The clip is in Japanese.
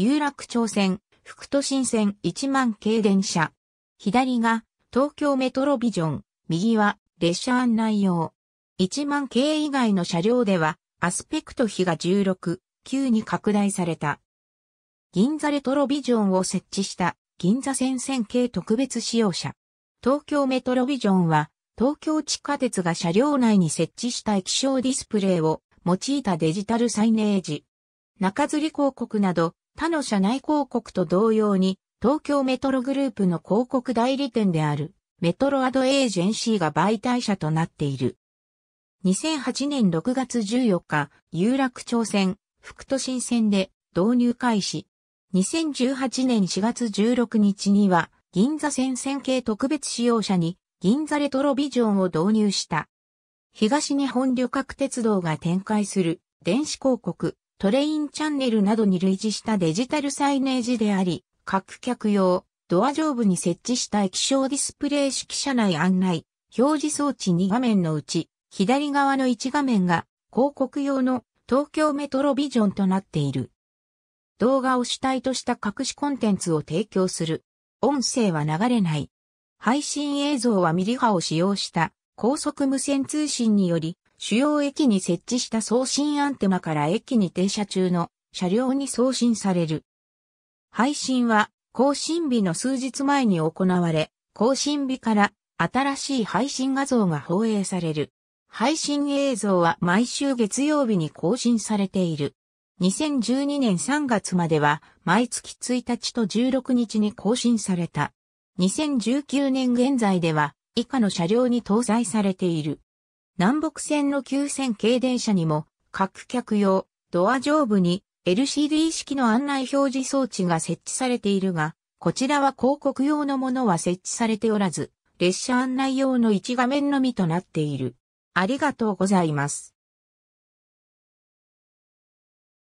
有楽町線、福都新線1万系電車。左が東京メトロビジョン、右は列車案内用。1万系以外の車両では、アスペクト比が16、9に拡大された。銀座レトロビジョンを設置した銀座線線系特別使用車。東京メトロビジョンは東京地下鉄が車両内に設置した液晶ディスプレイを用いたデジタルサイネージ。中吊り広告など他の社内広告と同様に、東京メトログループの広告代理店である、メトロアドエージェンシーが媒体者となっている。2008年6月14日、有楽町線、副都心線で導入開始。2018年4月16日には、銀座線線系特別使用者に、銀座レトロビジョンを導入した。東日本旅客鉄道が展開する電子広告、トレインチャンネルなどに類似したデジタルサイネージであり、各客用、ドア上部に設置した液晶ディスプレイ式車内案内、表示装置2画面のうち、左側の1画面が広告用の東京メトロビジョンとなっている。動画を主体とした隠しコンテンツを提供する。音声は流れない。配信映像はミリ波を使用した高速無線通信により主要駅に設置した送信アンテナから駅に停車中の車両に送信される。配信は更新日の数日前に行われ、更新日から新しい配信画像が放映される。配信映像は毎週月曜日に更新されている。2012年3月までは毎月1日と16日に更新された。2019年現在では以下の車両に搭載されている。南北線の急線軽電車にも、各客用、ドア上部に LCD 式の案内表示装置が設置されているが、こちらは広告用のものは設置されておらず、列車案内用の一画面のみとなっている。ありがとうございます。